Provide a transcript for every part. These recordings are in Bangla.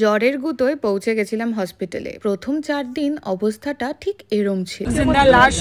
জ্বরের গুতোয় পৌঁছে গেছিলাম হসপিটালে প্রথম চার দিন অবস্থাটা ঠিক এরম ছিল জিন্দা লাশ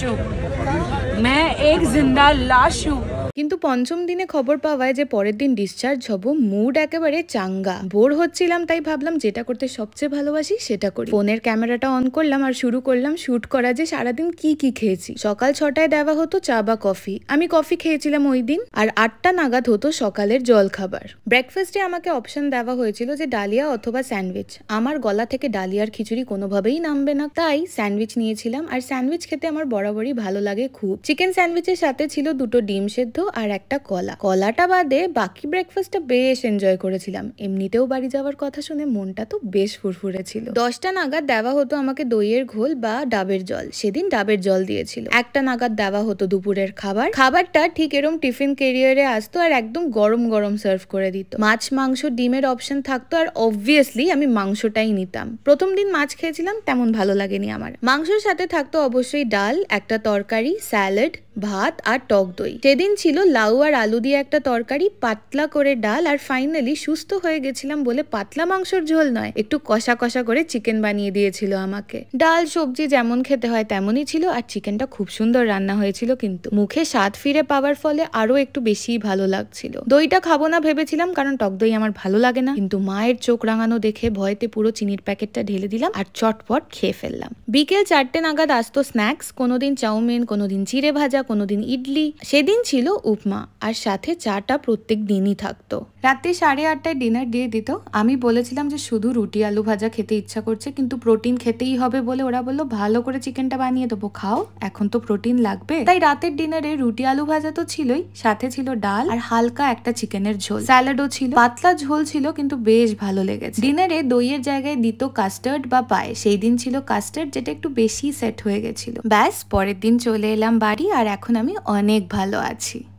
मैं এক জিন্দা লাশ हूँ কিন্তু পঞ্চম দিনে খবর পাওয়ায় যে পরের দিন ডিসচার্জ হব মুড একেবারে চাঙ্গা ভোর হচ্ছিলাম তাই ভাবলাম যেটা করতে সবচেয়ে ভালোবাসি সেটা করি ফোনের ক্যামেরাটা অন করলাম আর শুরু করলাম শ্যুট করা যে সারাদিন কি কি খেয়েছি সকাল ছটায় দেওয়া হতো চা বা কফি আমি কফি খেয়েছিলাম ওই দিন আর আটটা নাগাদ হতো সকালের জল খাবার ব্রেকফাস্টে আমাকে অপশন দেওয়া হয়েছিল যে ডালিয়া অথবা স্যান্ডউইচ আমার গলা থেকে ডালিয়ার খিচুড়ি কোনোভাবেই নামবে না তাই স্যান্ডউইচ নিয়েছিলাম আর স্যান্ডউইচ খেতে আমার বরাবরই ভালো লাগে খুব চিকেন স্যান্ডউইচের সাথে ছিল দুটো ডিম সেদ্ধ টমেটো আর একটা কলা কলাটা বাদে বাকি ব্রেকফাস্টটা বেশ এনজয় করেছিলাম এমনিতেও বাড়ি যাওয়ার কথা শুনে মনটা তো বেশ ফুরফুরে ছিল দশটা নাগাদ দেওয়া হতো আমাকে দইয়ের ঘোল বা ডাবের জল সেদিন ডাবের জল দিয়েছিল একটা নাগাদ দেওয়া হতো দুপুরের খাবার খাবারটা ঠিক এরম টিফিন কেরিয়ারে আসতো আর একদম গরম গরম সার্ভ করে দিত মাছ মাংস ডিমের অপশন থাকতো আর অবভিয়াসলি আমি মাংসটাই নিতাম প্রথম দিন মাছ খেয়েছিলাম তেমন ভালো লাগেনি আমার মাংসের সাথে থাকতো অবশ্যই ডাল একটা তরকারি স্যালাড ভাত আর টক দই সেদিন ছিল লাউ আর আলু দিয়ে একটা তরকারি পাতলা করে ডাল আর ফাইনালি সুস্থ হয়ে গেছিলাম বলে পাতলা মাংসর ঝোল নয় একটু কষা কষা করে চিকেন বানিয়ে দিয়েছিল আমাকে ডাল সবজি যেমন খেতে হয় তেমনই ছিল আর চিকেনটা খুব সুন্দর রান্না হয়েছিল কিন্তু মুখে স্বাদ ফিরে পাওয়ার ফলে আরো একটু বেশি ভালো লাগছিল দইটা খাবো না ভেবেছিলাম কারণ টক দই আমার ভালো লাগে না কিন্তু মায়ের চোখ রাঙানো দেখে ভয়তে পুরো চিনির প্যাকেটটা ঢেলে দিলাম আর চটপট খেয়ে ফেললাম বিকেল চারটে নাগাদ আসতো স্ন্যাক্স কোনোদিন চাউমিন কোনোদিন চিড়ে ভাজা কোনো দিন ইডলি সেদিন ছিল উপমা আর সাথে চাটা প্রত্যেক দিনই থাকতো রাত্রি সাড়ে আটটায় ডিনার দিয়ে দিত আমি বলেছিলাম যে শুধু রুটি আলু ভাজা খেতে ইচ্ছা করছে কিন্তু প্রোটিন খেতেই হবে বলে ওরা বললো ভালো করে চিকেনটা বানিয়ে দেবো খাও এখন তো প্রোটিন লাগবে তাই রাতের ডিনারে রুটি আলু ভাজা তো ছিলই সাথে ছিল ডাল আর হালকা একটা চিকেনের ঝোল স্যালাডও ছিল পাতলা ঝোল ছিল কিন্তু বেশ ভালো লেগেছে ডিনারে দইয়ের জায়গায় দিত কাস্টার্ড বা পায়ে সেই দিন ছিল কাস্টার্ড যেটা একটু বেশি সেট হয়ে গেছিল ব্যাস পরের দিন চলে এলাম বাড়ি আর এখন আমি অনেক ভালো আছি